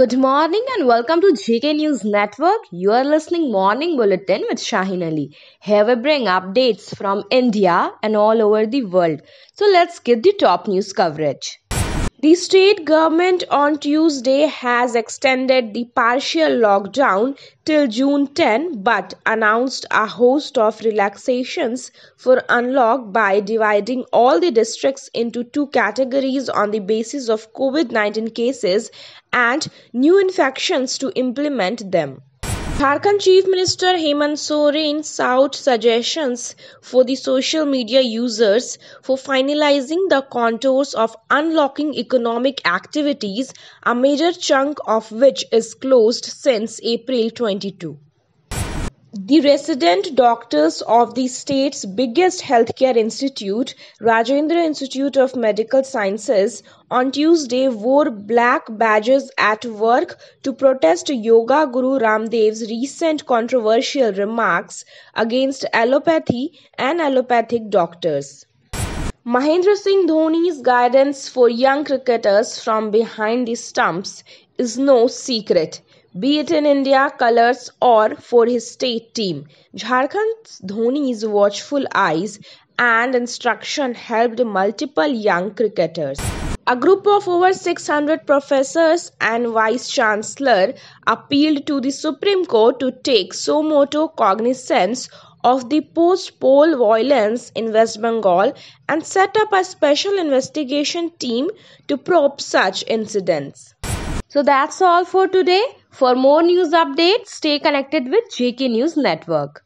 Good morning and welcome to JK News Network. You are listening Morning Bulletin with Shahin Ali. Here we bring updates from India and all over the world. So let's get the top news coverage. The state government on Tuesday has extended the partial lockdown till June 10 but announced a host of relaxations for unlock by dividing all the districts into two categories on the basis of COVID 19 cases and new infections to implement them. Jharkhand Chief Minister Hemant Soren sought suggestions for the social media users for finalizing the contours of unlocking economic activities, a major chunk of which is closed since April 22. The resident doctors of the state's biggest healthcare institute, Rajendra Institute of Medical Sciences, on Tuesday wore black badges at work to protest yoga guru Ramdev's recent controversial remarks against allopathy and allopathic doctors. Mahendra Singh Dhoni's guidance for young cricketers from behind the stumps is no secret, be it in India colours or for his state team. Jharkhand's Dhoni's watchful eyes and instruction helped multiple young cricketers. A group of over 600 professors and vice chancellor appealed to the Supreme Court to take so moto cognizance of the post-poll violence in West Bengal and set up a special investigation team to probe such incidents. So that's all for today. For more news updates, stay connected with JK News Network.